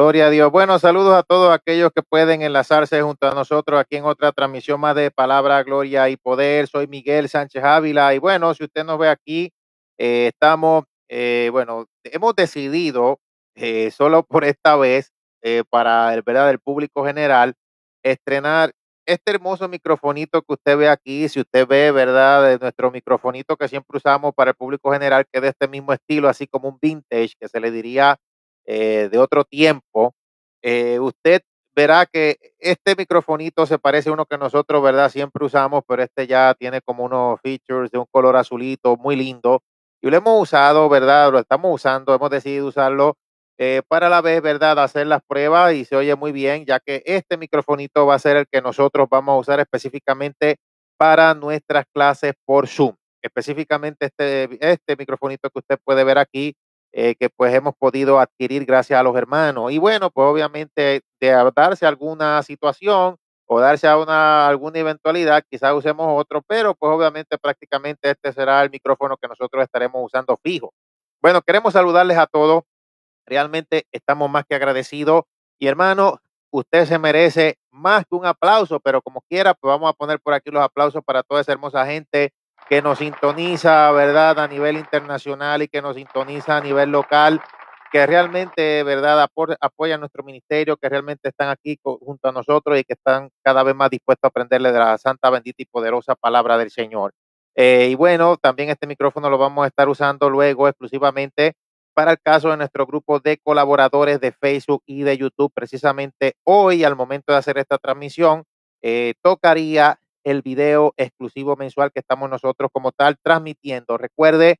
Gloria a Dios. Bueno, saludos a todos aquellos que pueden enlazarse junto a nosotros aquí en otra transmisión más de Palabra, Gloria y Poder. Soy Miguel Sánchez Ávila y bueno, si usted nos ve aquí, eh, estamos, eh, bueno, hemos decidido eh, solo por esta vez, para el verdad del público general, estrenar este hermoso microfonito que usted ve aquí, si usted ve, ¿verdad? nuestro microfonito que siempre usamos para el público general, que de este mismo estilo, así como un vintage, que se le diría eh, de otro tiempo, eh, usted verá que este microfonito se parece a uno que nosotros, ¿verdad? Siempre usamos, pero este ya tiene como unos features de un color azulito muy lindo. Y lo hemos usado, ¿verdad? Lo estamos usando, hemos decidido usarlo eh, para la vez, ¿verdad? Hacer las pruebas y se oye muy bien, ya que este microfonito va a ser el que nosotros vamos a usar específicamente para nuestras clases por Zoom. Específicamente este, este microfonito que usted puede ver aquí eh, que pues hemos podido adquirir gracias a los hermanos. Y bueno, pues obviamente de darse alguna situación o darse a una, alguna eventualidad, quizás usemos otro, pero pues obviamente prácticamente este será el micrófono que nosotros estaremos usando fijo. Bueno, queremos saludarles a todos. Realmente estamos más que agradecidos. Y hermano, usted se merece más que un aplauso, pero como quiera, pues vamos a poner por aquí los aplausos para toda esa hermosa gente que nos sintoniza, ¿verdad?, a nivel internacional y que nos sintoniza a nivel local, que realmente, ¿verdad?, a nuestro ministerio, que realmente están aquí junto a nosotros y que están cada vez más dispuestos a aprenderle de la santa, bendita y poderosa palabra del Señor. Eh, y bueno, también este micrófono lo vamos a estar usando luego exclusivamente para el caso de nuestro grupo de colaboradores de Facebook y de YouTube. Precisamente hoy, al momento de hacer esta transmisión, eh, tocaría el video exclusivo mensual que estamos nosotros como tal transmitiendo. Recuerde,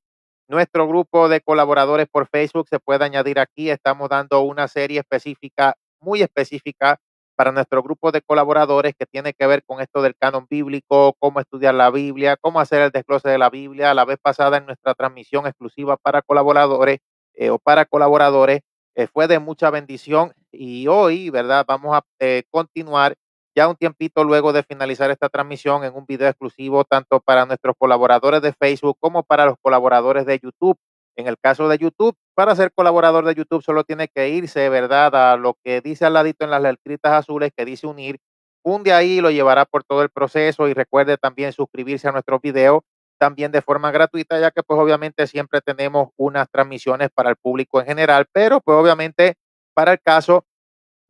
nuestro grupo de colaboradores por Facebook se puede añadir aquí. Estamos dando una serie específica, muy específica, para nuestro grupo de colaboradores que tiene que ver con esto del canon bíblico, cómo estudiar la Biblia, cómo hacer el desglose de la Biblia. La vez pasada en nuestra transmisión exclusiva para colaboradores eh, o para colaboradores eh, fue de mucha bendición y hoy, ¿verdad? Vamos a eh, continuar ya un tiempito luego de finalizar esta transmisión en un video exclusivo tanto para nuestros colaboradores de Facebook como para los colaboradores de YouTube. En el caso de YouTube, para ser colaborador de YouTube solo tiene que irse, ¿verdad? A lo que dice al ladito en las letritas azules que dice unir. Un de ahí lo llevará por todo el proceso y recuerde también suscribirse a nuestro video también de forma gratuita, ya que pues obviamente siempre tenemos unas transmisiones para el público en general, pero pues obviamente para el caso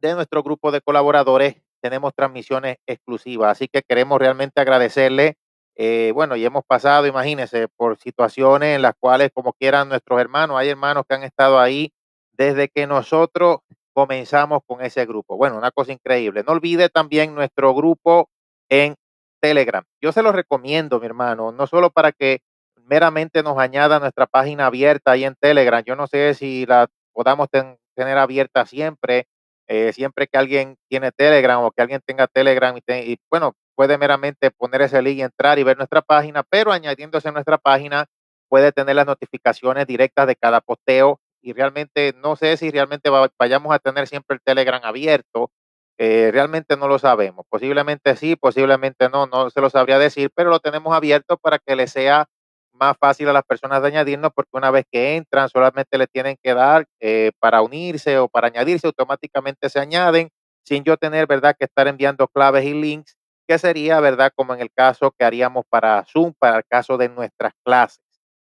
de nuestro grupo de colaboradores tenemos transmisiones exclusivas. Así que queremos realmente agradecerle. Eh, bueno, y hemos pasado, imagínense, por situaciones en las cuales, como quieran nuestros hermanos, hay hermanos que han estado ahí desde que nosotros comenzamos con ese grupo. Bueno, una cosa increíble. No olvide también nuestro grupo en Telegram. Yo se lo recomiendo, mi hermano, no solo para que meramente nos añada nuestra página abierta ahí en Telegram. Yo no sé si la podamos tener abierta siempre eh, siempre que alguien tiene Telegram o que alguien tenga Telegram y, y, bueno, puede meramente poner ese link y entrar y ver nuestra página, pero añadiéndose a nuestra página puede tener las notificaciones directas de cada posteo y realmente no sé si realmente vayamos a tener siempre el Telegram abierto. Eh, realmente no lo sabemos. Posiblemente sí, posiblemente no, no se lo sabría decir, pero lo tenemos abierto para que le sea más fácil a las personas de añadirnos porque una vez que entran solamente le tienen que dar eh, para unirse o para añadirse, automáticamente se añaden sin yo tener, ¿verdad?, que estar enviando claves y links, que sería, ¿verdad?, como en el caso que haríamos para Zoom, para el caso de nuestras clases.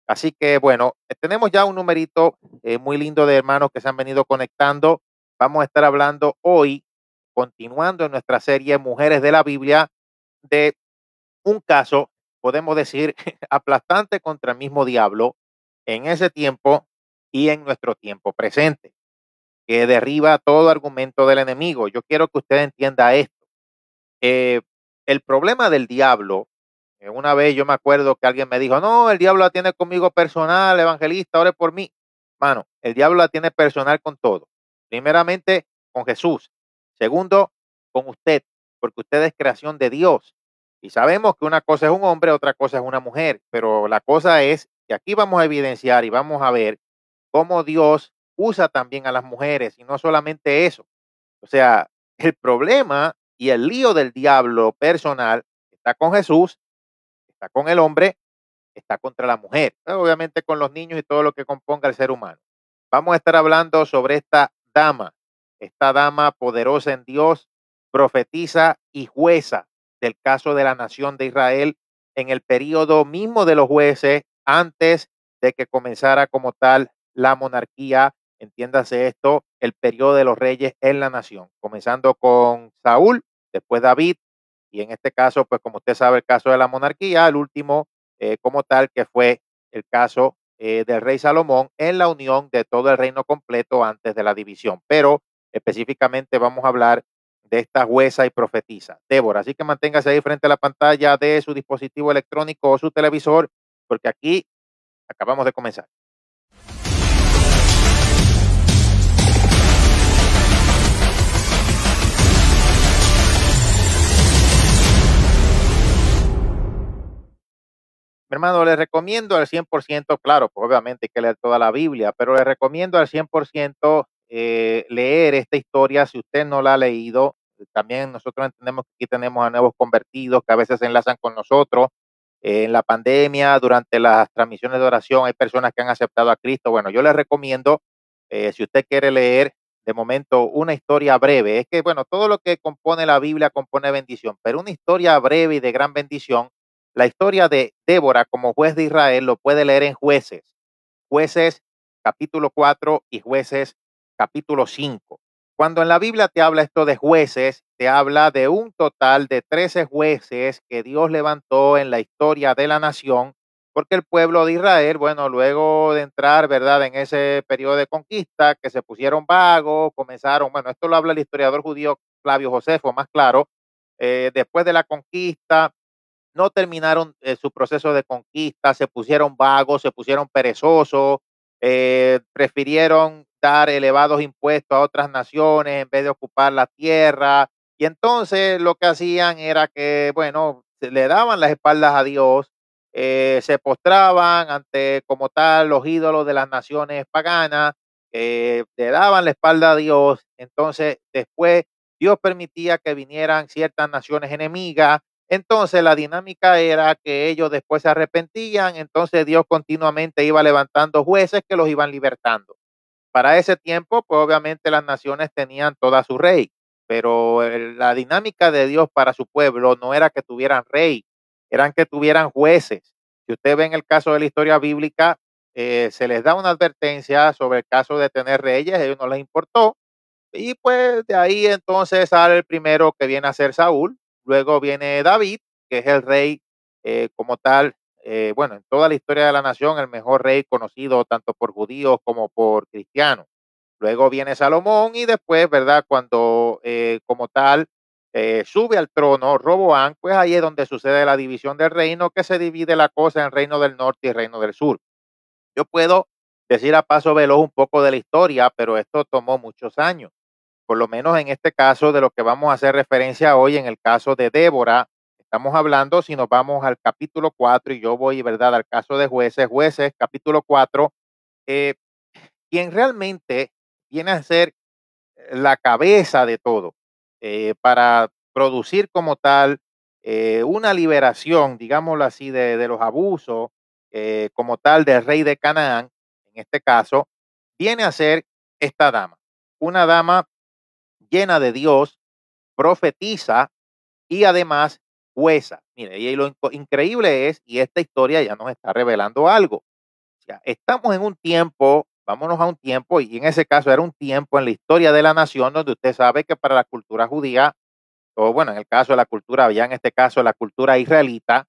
Así que bueno, eh, tenemos ya un numerito eh, muy lindo de hermanos que se han venido conectando. Vamos a estar hablando hoy, continuando en nuestra serie Mujeres de la Biblia, de un caso podemos decir, aplastante contra el mismo diablo en ese tiempo y en nuestro tiempo presente, que derriba todo argumento del enemigo. Yo quiero que usted entienda esto. Eh, el problema del diablo, eh, una vez yo me acuerdo que alguien me dijo, no, el diablo la tiene conmigo personal, evangelista, ore por mí. Mano, el diablo la tiene personal con todo. Primeramente, con Jesús. Segundo, con usted, porque usted es creación de Dios y sabemos que una cosa es un hombre, otra cosa es una mujer, pero la cosa es que aquí vamos a evidenciar y vamos a ver cómo Dios usa también a las mujeres y no solamente eso. O sea, el problema y el lío del diablo personal está con Jesús, está con el hombre, está contra la mujer, obviamente con los niños y todo lo que componga el ser humano. Vamos a estar hablando sobre esta dama, esta dama poderosa en Dios, profetiza y jueza del caso de la nación de Israel en el periodo mismo de los jueces antes de que comenzara como tal la monarquía, entiéndase esto, el periodo de los reyes en la nación, comenzando con Saúl, después David, y en este caso, pues como usted sabe, el caso de la monarquía, el último eh, como tal, que fue el caso eh, del rey Salomón en la unión de todo el reino completo antes de la división. Pero específicamente vamos a hablar de esta jueza y profetiza, Débora. Así que manténgase ahí frente a la pantalla de su dispositivo electrónico o su televisor, porque aquí acabamos de comenzar. hermano, le recomiendo al 100%, claro, pues, obviamente hay que leer toda la Biblia, pero le recomiendo al 100% eh, leer esta historia si usted no la ha leído también nosotros entendemos que aquí tenemos a nuevos convertidos que a veces se enlazan con nosotros. en la pandemia, durante las transmisiones de oración, hay personas que han aceptado a Cristo. Bueno, yo les recomiendo, eh, si usted quiere leer de momento una historia breve, es que, bueno, todo lo que compone la Biblia compone bendición, pero una historia breve y de gran bendición, la historia de Débora como juez de Israel lo puede leer en jueces, jueces capítulo 4 y jueces capítulo 5. Cuando en la Biblia te habla esto de jueces, te habla de un total de 13 jueces que Dios levantó en la historia de la nación, porque el pueblo de Israel, bueno, luego de entrar, ¿verdad?, en ese periodo de conquista, que se pusieron vagos, comenzaron, bueno, esto lo habla el historiador judío Flavio Josefo, más claro, eh, después de la conquista, no terminaron eh, su proceso de conquista, se pusieron vagos, se pusieron perezosos, eh, prefirieron dar elevados impuestos a otras naciones en vez de ocupar la tierra. Y entonces lo que hacían era que, bueno, le daban las espaldas a Dios, eh, se postraban ante como tal los ídolos de las naciones paganas, eh, le daban la espalda a Dios. Entonces después Dios permitía que vinieran ciertas naciones enemigas entonces la dinámica era que ellos después se arrepentían, entonces Dios continuamente iba levantando jueces que los iban libertando. Para ese tiempo, pues obviamente las naciones tenían toda su rey, pero la dinámica de Dios para su pueblo no era que tuvieran rey, eran que tuvieran jueces. Si usted ve en el caso de la historia bíblica, eh, se les da una advertencia sobre el caso de tener reyes, a ellos no les importó. Y pues de ahí entonces sale el primero que viene a ser Saúl, Luego viene David, que es el rey eh, como tal, eh, bueno, en toda la historia de la nación, el mejor rey conocido tanto por judíos como por cristianos. Luego viene Salomón y después, ¿verdad? Cuando eh, como tal sube al trono Roboán, pues ahí es donde sucede la división del reino, que se divide la cosa en reino del norte y reino del sur. Yo puedo decir a paso veloz un poco de la historia, pero esto tomó muchos años por lo menos en este caso de lo que vamos a hacer referencia hoy, en el caso de Débora, estamos hablando, si nos vamos al capítulo 4, y yo voy, ¿verdad?, al caso de jueces, jueces, capítulo 4, eh, quien realmente viene a ser la cabeza de todo, eh, para producir como tal eh, una liberación, digámoslo así, de, de los abusos, eh, como tal, del rey de Canaán, en este caso, viene a ser esta dama, una dama llena de Dios, profetiza y además jueza. Mire, y lo increíble es, y esta historia ya nos está revelando algo. O sea, estamos en un tiempo, vámonos a un tiempo, y en ese caso era un tiempo en la historia de la nación donde usted sabe que para la cultura judía, o bueno, en el caso de la cultura, ya en este caso la cultura israelita,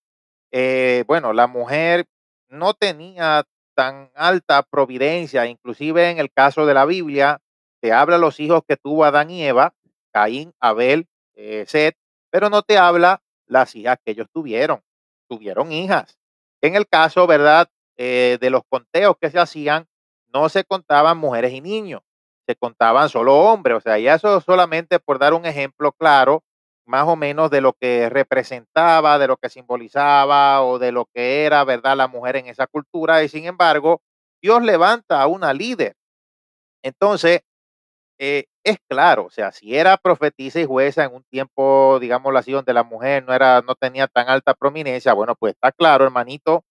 eh, bueno, la mujer no tenía tan alta providencia, inclusive en el caso de la Biblia, te habla los hijos que tuvo Adán y Eva, Caín, Abel, eh, Seth, pero no te habla las hijas que ellos tuvieron. Tuvieron hijas. En el caso, ¿verdad? Eh, de los conteos que se hacían, no se contaban mujeres y niños, se contaban solo hombres. O sea, y eso solamente por dar un ejemplo claro, más o menos de lo que representaba, de lo que simbolizaba o de lo que era, ¿verdad?, la mujer en esa cultura. Y sin embargo, Dios levanta a una líder. Entonces, eh, es claro, o sea, si era profetisa y jueza en un tiempo, digamos así, donde la mujer no, era, no tenía tan alta prominencia, bueno, pues está claro, hermanito,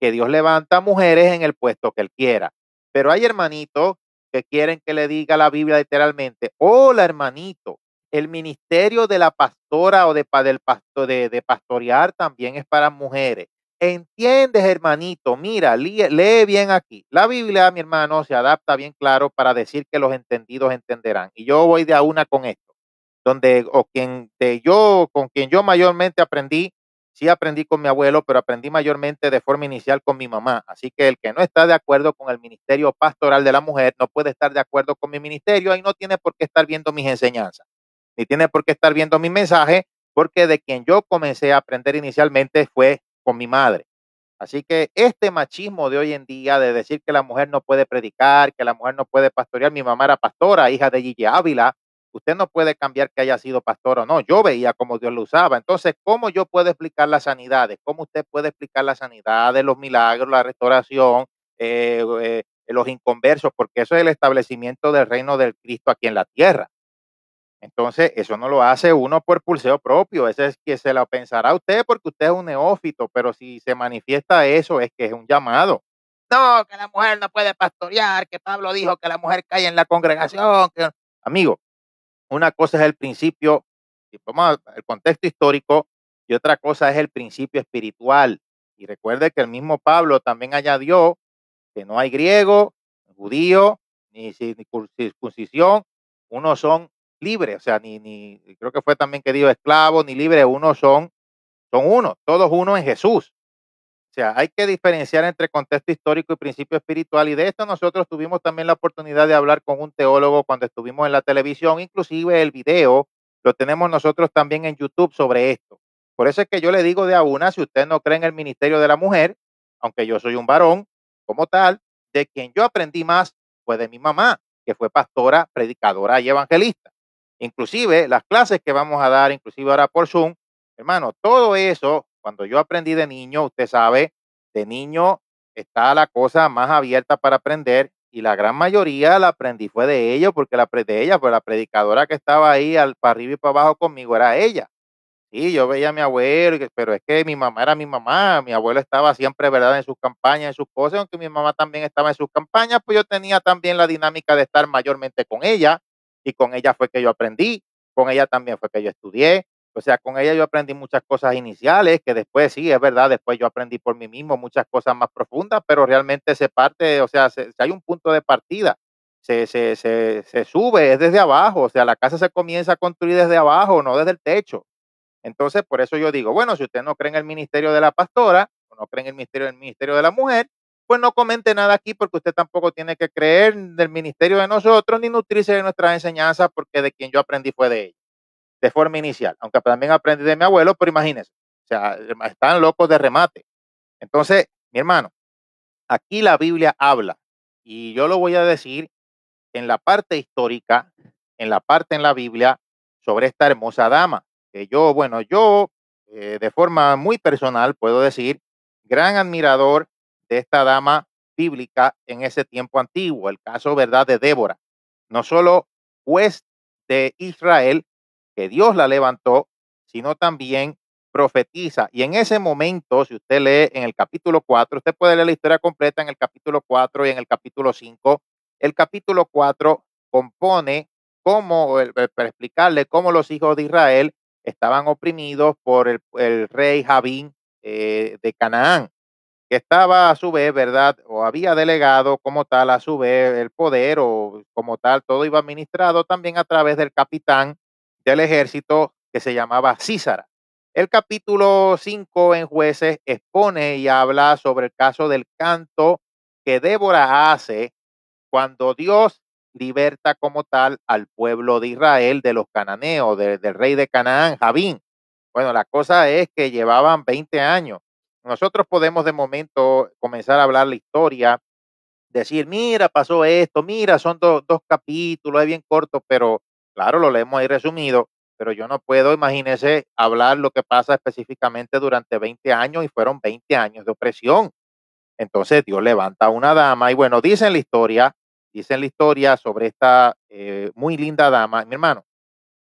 que Dios levanta mujeres en el puesto que él quiera. Pero hay hermanitos que quieren que le diga la Biblia literalmente, hola hermanito, el ministerio de la pastora o de, del pasto, de pastorear también es para mujeres. Entiendes, hermanito, mira, lee, bien aquí. La Biblia, mi hermano, se adapta bien claro para decir que los entendidos entenderán. Y yo voy de a una con esto, donde o quien de yo, con quien yo mayormente aprendí, sí aprendí con mi abuelo, pero aprendí mayormente de forma inicial con mi mamá. Así que el que no está de acuerdo con el ministerio pastoral de la mujer no puede estar de acuerdo con mi ministerio y no tiene por qué estar viendo mis enseñanzas, ni tiene por qué estar viendo mi mensaje porque de quien yo comencé a aprender inicialmente fue con mi madre. Así que este machismo de hoy en día, de decir que la mujer no puede predicar, que la mujer no puede pastorear, mi mamá era pastora, hija de Gigi Ávila, usted no puede cambiar que haya sido pastor o no, yo veía cómo Dios lo usaba. Entonces, ¿cómo yo puedo explicar las sanidades? ¿Cómo usted puede explicar las sanidades, los milagros, la restauración, eh, eh, los inconversos? Porque eso es el establecimiento del reino del Cristo aquí en la tierra. Entonces, eso no lo hace uno por pulseo propio, ese es que se lo pensará usted porque usted es un neófito, pero si se manifiesta eso es que es un llamado. No, que la mujer no puede pastorear, que Pablo dijo que la mujer cae en la congregación. Amigo, una cosa es el principio, vamos el contexto histórico, y otra cosa es el principio espiritual. Y recuerde que el mismo Pablo también añadió que no hay griego, judío, ni circuncisión, uno son libre, o sea, ni, creo que fue también que dio esclavo, ni libre, uno son, son uno, todos uno en Jesús. O sea, hay que diferenciar entre contexto histórico y principio espiritual. Y de esto nosotros tuvimos también la oportunidad de hablar con un teólogo cuando estuvimos en la televisión. Inclusive el video lo tenemos nosotros también en YouTube sobre esto. Por eso es que yo le digo de a una, si usted no cree en el ministerio de la mujer, aunque yo soy un varón como tal, de quien yo aprendí más fue de mi mamá, que fue pastora, predicadora y evangelista. Inclusive las clases que vamos a dar, inclusive ahora por Zoom, hermano, todo eso, cuando yo aprendí de niño, usted sabe, de niño está la cosa más abierta para aprender y la gran mayoría la aprendí fue de ellos, porque la de ella, fue pues la predicadora que estaba ahí al, para arriba y para abajo conmigo era ella. Y yo veía a mi abuelo, pero es que mi mamá era mi mamá, mi abuelo estaba siempre, ¿verdad?, en sus campañas, en sus cosas, aunque mi mamá también estaba en sus campañas, pues yo tenía también la dinámica de estar mayormente con ella, y con ella fue que yo aprendí, con ella también fue que yo estudié, o sea, con ella yo aprendí muchas cosas iniciales que después, sí, es verdad, después yo aprendí por mí mismo muchas cosas más profundas, pero realmente se parte, o sea, se, hay un punto de partida, se, se, sube, es desde abajo, o sea, la casa se comienza a construir desde abajo, no desde el techo. Entonces, por eso yo digo, bueno, si usted no cree en el ministerio de la pastora, o no cree en el ministerio, el ministerio de la mujer, pues, no comente nada aquí porque usted tampoco tiene que creer del ministerio de nosotros ni nutrirse de nuestras enseñanzas porque de quien yo aprendí fue de ella, de forma inicial, aunque también aprendí de mi abuelo, pero imagínense, o sea, eh, están locos de remate. Entonces, mi hermano, aquí la Biblia habla y yo lo voy a decir en la parte histórica, en la parte en la Biblia sobre esta hermosa dama, que yo, bueno, yo eh, de forma muy personal puedo decir, gran admirador de esta dama bíblica en ese tiempo antiguo, el caso, ¿verdad?, de Débora. No solo juez de Israel, que Dios la levantó, sino también profetiza. Y en ese momento, si usted lee en el capítulo 4, usted puede leer la historia completa en el capítulo 4 y en el capítulo 5. El capítulo 4 compone cómo, eh, para explicarle cómo los hijos de Israel estaban oprimidos por el, rey Javín eh, de Canaán que estaba a su vez, ¿verdad? O había delegado como tal a su vez el poder o como tal todo iba administrado también a través del capitán del ejército que se llamaba Císara. El capítulo 5 en jueces expone y habla sobre el caso del canto que Débora hace cuando Dios liberta como tal al pueblo de Israel de los cananeos, del rey de Canaán, Javín. Bueno, la cosa es que llevaban 20 años nosotros podemos de momento comenzar a hablar la historia, decir, mira, pasó esto, mira, son dos capítulos, es bien corto, pero claro, lo leemos ahí resumido, pero yo no puedo, imagínense, hablar lo que pasa específicamente durante 20 años y fueron 20 años de opresión. Entonces Dios levanta a una dama y bueno, dicen la historia, dicen la historia sobre esta eh, muy linda dama, mi hermano,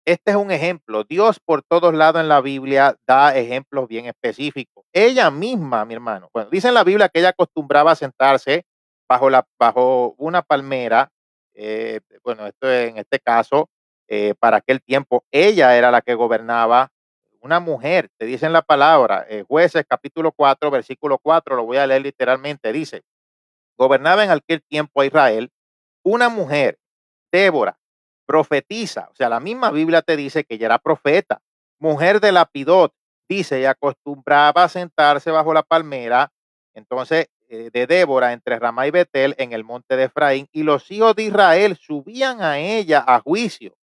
este es un ejemplo. Dios por todos lados en la Biblia da ejemplos bien específicos. Ella misma, mi hermano, bueno, dice en la Biblia que ella acostumbraba a sentarse bajo, la, bajo una palmera, eh, bueno, esto en este caso, eh, para aquel tiempo, ella era la que gobernaba, una mujer, te dicen la palabra, eh, jueces capítulo 4, versículo 4, lo voy a leer literalmente, dice, gobernaba en aquel tiempo a Israel una mujer, Débora, profetiza. O sea, la misma Biblia te dice que ella era profeta. Mujer de Lapidot, dice, y acostumbraba a sentarse bajo la palmera, entonces, eh, de Débora, entre Ramá y Betel, en el monte de Efraín, y los hijos de Israel subían a ella a juicio.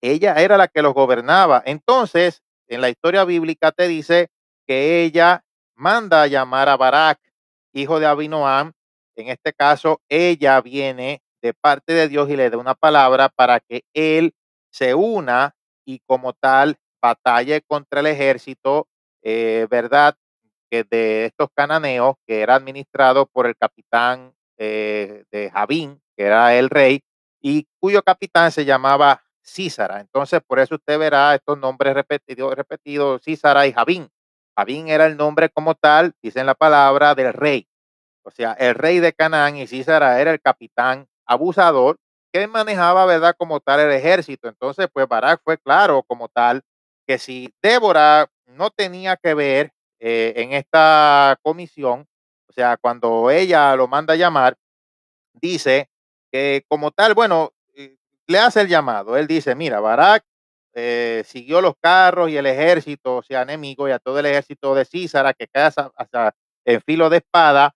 Ella era la que los gobernaba. Entonces, en la historia bíblica te dice que ella manda a llamar a Barak, hijo de Abinoam. En este caso, ella viene de parte de Dios y le dé una palabra para que él se una y como tal batalle contra el ejército, eh, ¿verdad? Que de estos cananeos que era administrado por el capitán eh, de Javín, que era el rey, y cuyo capitán se llamaba Císara. Entonces, por eso usted verá estos nombres repetidos, repetidos Císara y Javín. Javín era el nombre como tal, dicen la palabra, del rey. O sea, el rey de Canaán y Císara era el capitán abusador que manejaba, ¿verdad?, como tal el ejército. Entonces, pues Barak fue claro como tal que si Débora no tenía que ver eh, en esta comisión, o sea, cuando ella lo manda a llamar, dice que como tal, bueno, eh, le hace el llamado. Él dice, mira, Barak eh, siguió los carros y el ejército, o sea, enemigo, y a todo el ejército de Císara que cae hasta, en filo de espada,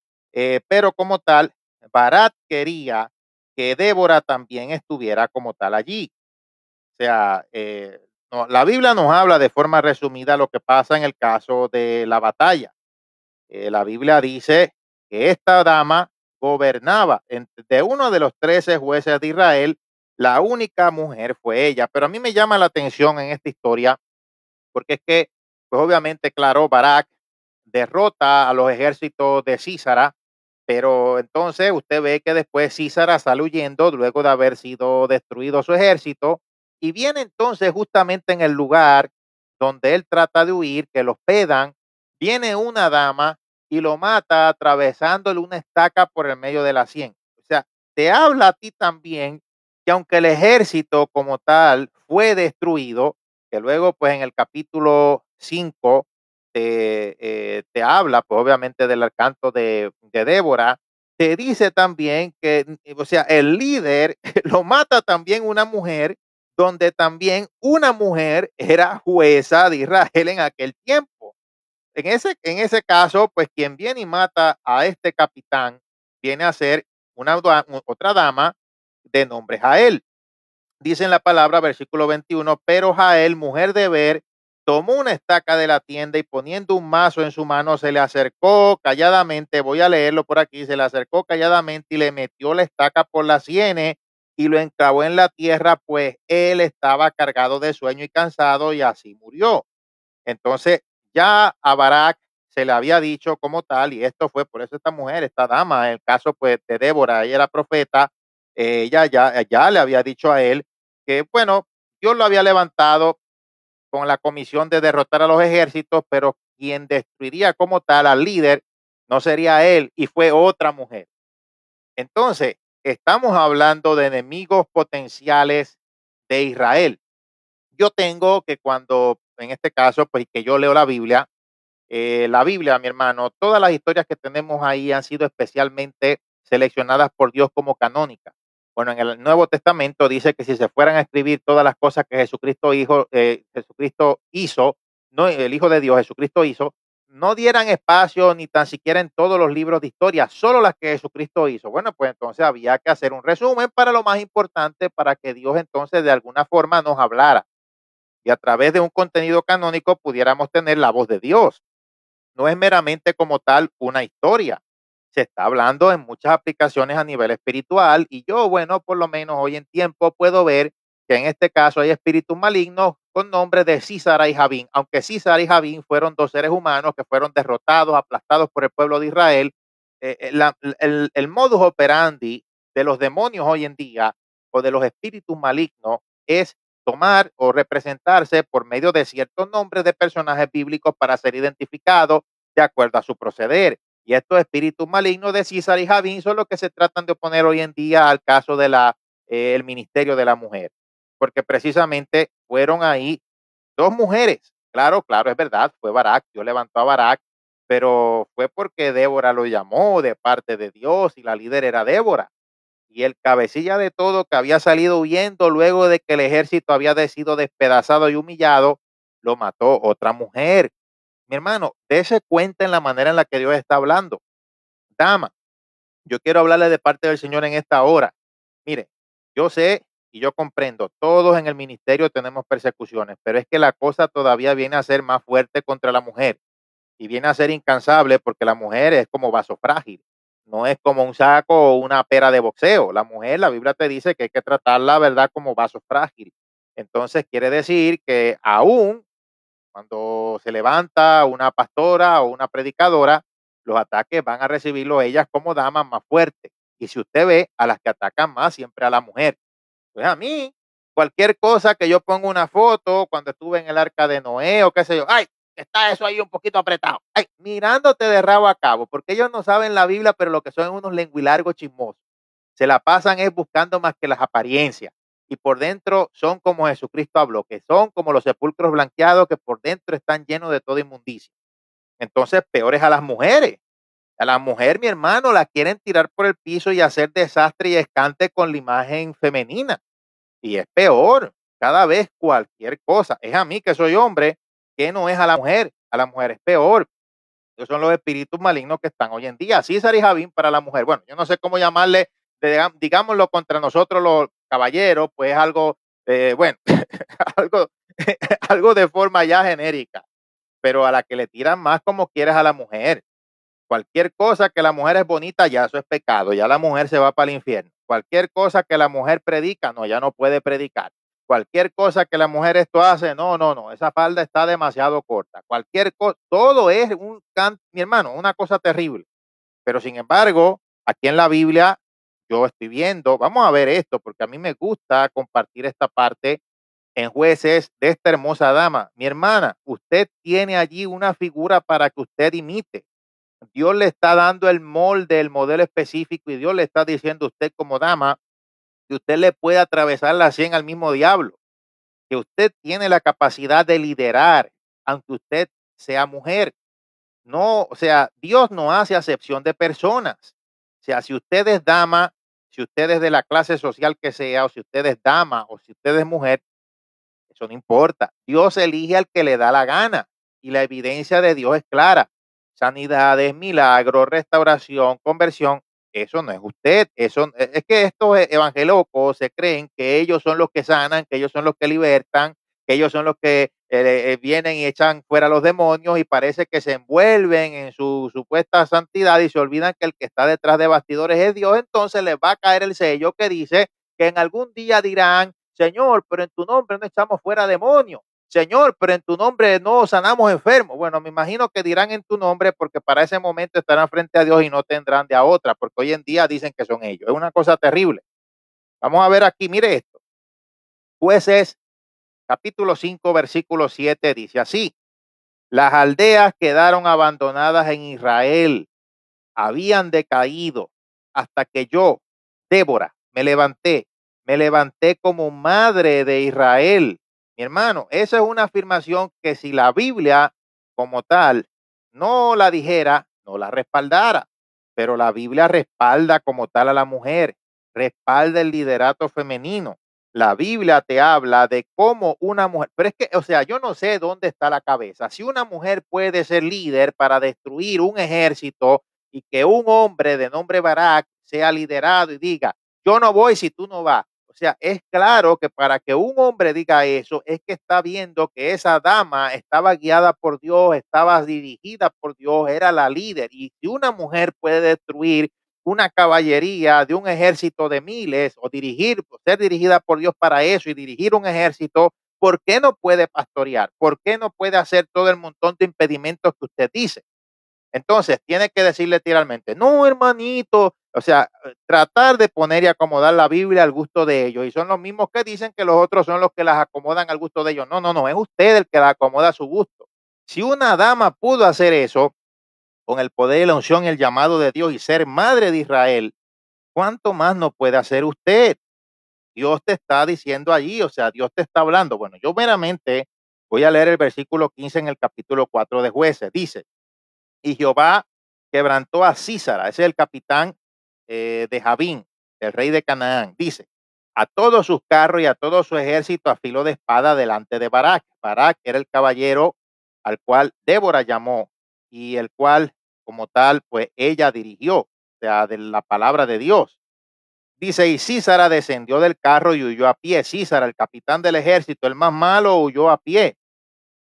pero como tal, Barak quería que Débora también estuviera como tal allí. O sea, eh, la Biblia nos habla de forma resumida lo que pasa en el caso de la batalla. Eh, la Biblia dice que esta dama gobernaba de uno de los trece jueces de Israel. La única mujer fue ella, pero a mí me llama la atención en esta historia porque es que, pues obviamente, claro, Barak derrota a los ejércitos de Císara pero entonces usted ve que después Císara sale huyendo luego de haber sido destruido su ejército y viene entonces justamente en el lugar donde él trata de huir, que los pedan, viene una dama y lo mata atravesándole una estaca por el medio de la sien. O sea, te habla a ti también que aunque el ejército como tal fue destruido, que luego pues en el capítulo 5 eh, te, habla, pues obviamente del canto de, Débora, te dice también que, eh, o sea, el líder lo mata también una mujer, donde también una mujer era jueza de Israel en aquel tiempo. En ese, en ese caso, pues quien viene y mata a este capitán viene a ser una, otra dama de nombre Jael. Dice en la palabra, versículo 21, pero Jael, mujer de Ver, tomó una estaca de la tienda y poniendo un mazo en su mano se le acercó calladamente, voy a leerlo por aquí, se le acercó calladamente y le metió la estaca por la siene y lo enclavó en la tierra, pues él estaba cargado de sueño y cansado y así murió. Entonces ya a Barak se le había dicho como tal y esto fue por eso esta mujer, esta dama, en el caso pues de Débora, ella era profeta, eh, ella ya, ya le había dicho a él que bueno, Dios lo había levantado con la comisión de derrotar a los ejércitos, pero quien destruiría como tal al líder no sería él y fue otra mujer. Entonces, estamos hablando de enemigos potenciales de Israel. Yo tengo que cuando, en este caso, pues que yo leo la Biblia, eh, la Biblia, mi hermano, todas las historias que tenemos ahí han sido especialmente seleccionadas por Dios como canónicas. Bueno, en el Nuevo Testamento dice que si se fueran a escribir todas las cosas que Jesucristo, hijo, eh, Jesucristo hizo, no, el Hijo de Dios Jesucristo hizo, no dieran espacio ni tan siquiera en todos los libros de historia, solo las que Jesucristo hizo. Bueno, pues entonces había que hacer un resumen para lo más importante, para que Dios entonces de alguna forma nos hablara y a través de un contenido canónico pudiéramos tener la voz de Dios. No es meramente como tal una historia se está hablando en muchas aplicaciones a nivel espiritual y yo, bueno, por lo menos hoy en tiempo puedo ver que en este caso hay espíritus malignos con nombre de César y Javín, aunque César y Javín fueron dos seres humanos que fueron derrotados, aplastados por el pueblo de Israel, eh, eh, el, el modus operandi de los demonios hoy en día o de los espíritus malignos es tomar o representarse por medio de ciertos nombres de personajes bíblicos para ser identificados de acuerdo a su proceder. Y estos espíritus malignos de César y Javín son los que se tratan de oponer hoy en día al caso del la eh, el Ministerio de la Mujer, porque precisamente fueron ahí dos mujeres. Claro, claro, es verdad, fue Barak, Dios levantó a Barak, pero fue porque Débora lo llamó de parte de Dios y la líder era Débora. Y el cabecilla de todo que había salido huyendo luego de que el ejército había sido despedazado y humillado, lo mató otra mujer hermano, dése cuenta en la manera en la que Dios está hablando. Dama, yo quiero hablarle de parte del Señor en esta hora. Mire, yo sé y yo comprendo, todos en el ministerio tenemos persecuciones, pero es que la cosa todavía viene a ser más fuerte contra la mujer y viene a ser incansable porque la mujer es como vaso frágil, no es como un saco o una pera de boxeo. La mujer, la Biblia te dice que hay que tratarla, ¿verdad?, como vaso frágil. Entonces quiere decir que aún cuando se levanta una pastora o una predicadora, los ataques van a recibirlo ellas como damas más fuertes. Y si usted ve, a las que atacan más siempre a la mujer. Pues a mí, cualquier cosa que yo ponga una foto cuando estuve en el arca de Noé o qué sé yo, ay, está eso ahí un poquito apretado. Ay, mirándote de rabo a cabo, porque ellos no saben la Biblia, pero lo que son unos lenguilargos chismosos. Se la pasan es buscando más que las apariencias y por dentro son como Jesucristo habló, que son como los sepulcros blanqueados que por dentro están llenos de toda inmundicia. Entonces, peores a las mujeres. A la mujer, mi hermano, la quieren tirar por el piso y hacer desastre y escante con la imagen femenina. Y es peor, cada vez cualquier cosa. Es a mí que soy hombre, que no es a la mujer. A la mujer es peor. Esos son los espíritus malignos que están hoy en día. César y Javín para la mujer. Bueno, yo no sé cómo llamarle, digámoslo contra nosotros los, caballero, pues algo, eh, bueno, algo, algo de forma ya genérica, pero a la que le tiran más como quieres a la mujer. Cualquier cosa que la mujer es bonita, ya eso es pecado, ya la mujer se va para el infierno. Cualquier cosa que la mujer predica, no, ya no puede predicar. Cualquier cosa que la mujer esto hace, no, no, no, esa falda está demasiado corta. Cualquier cosa, todo es un canto, mi hermano, una cosa terrible. Pero sin embargo, aquí en la Biblia yo estoy viendo, vamos a ver esto, porque a mí me gusta compartir esta parte en jueces de esta hermosa dama. Mi hermana, usted tiene allí una figura para que usted imite. Dios le está dando el molde, el modelo específico y Dios le está diciendo a usted como dama que usted le puede atravesar la sien al mismo diablo, que usted tiene la capacidad de liderar, aunque usted sea mujer. No, o sea, Dios no hace acepción de personas sea, si usted es dama, si usted es de la clase social que sea, o si usted es dama, o si usted es mujer, eso no importa. Dios elige al que le da la gana y la evidencia de Dios es clara. Sanidades, milagros, restauración, conversión, eso no es usted. Eso, e, es que estos e, evangelocos se creen que ellos son los que sanan, que ellos son los que libertan, que ellos son los que eh, vienen y echan fuera los demonios y parece que se envuelven en su supuesta santidad y se olvidan que el que está detrás de bastidores es Dios, entonces les va a caer el sello que dice que en algún día dirán, Señor, pero en tu nombre no echamos fuera demonios. Señor, pero en tu nombre no sanamos enfermos. Bueno, me imagino que dirán en tu nombre porque para ese momento estarán frente a Dios y no tendrán de a otra, porque hoy en día dicen que son ellos. Es una cosa terrible. Vamos a ver aquí, mire esto. Jueces capítulo 5, versículo 7 dice así, las aldeas quedaron abandonadas en Israel, habían decaído hasta que yo, Débora, me levanté, me levanté como madre de Israel. Mi hermano, esa es una afirmación que si la Biblia como tal no la dijera, no la respaldara, pero la Biblia respalda como tal a la mujer, respalda el liderato femenino. La Biblia te habla de cómo una mujer, pero es que, o sea, yo no sé dónde está la cabeza. Si una mujer puede ser líder para destruir un ejército y que un hombre de nombre Barak sea liderado y diga, yo no voy si tú no vas. O sea, es claro que para que un hombre diga eso, es que está viendo que esa dama estaba guiada por Dios, estaba dirigida por Dios, era la líder. Y si una mujer puede destruir una caballería, de un ejército de miles, o dirigir, ser dirigida por Dios para eso y dirigir un ejército, ¿por qué no puede pastorear? ¿Por qué no puede hacer todo el montón de impedimentos que usted dice? Entonces, tiene que decirle literalmente, no, hermanito, o sea, tratar de poner y acomodar la Biblia al gusto de ellos. Y son los mismos que dicen que los otros son los que las acomodan al gusto de ellos. No, no, no, es usted el que la acomoda a su gusto. Si una dama pudo hacer eso, con el poder y la unción el llamado de Dios y ser madre de Israel, ¿cuánto más no puede hacer usted? Dios te está diciendo allí, o sea, Dios te está hablando. Bueno, yo meramente voy a leer el versículo 15 en el capítulo 4 de jueces. Dice, y Jehová quebrantó a Císara, ese es el capitán eh, de Javín, el rey de Canaán. Dice, a todos sus carros y a todo su ejército a filo de espada delante de Barak. Barak era el caballero al cual Débora llamó y el cual como tal, pues ella dirigió, o sea, de la palabra de Dios. Dice, y Císara descendió del carro y huyó a pie. Císara, el capitán del ejército, el más malo, huyó a pie.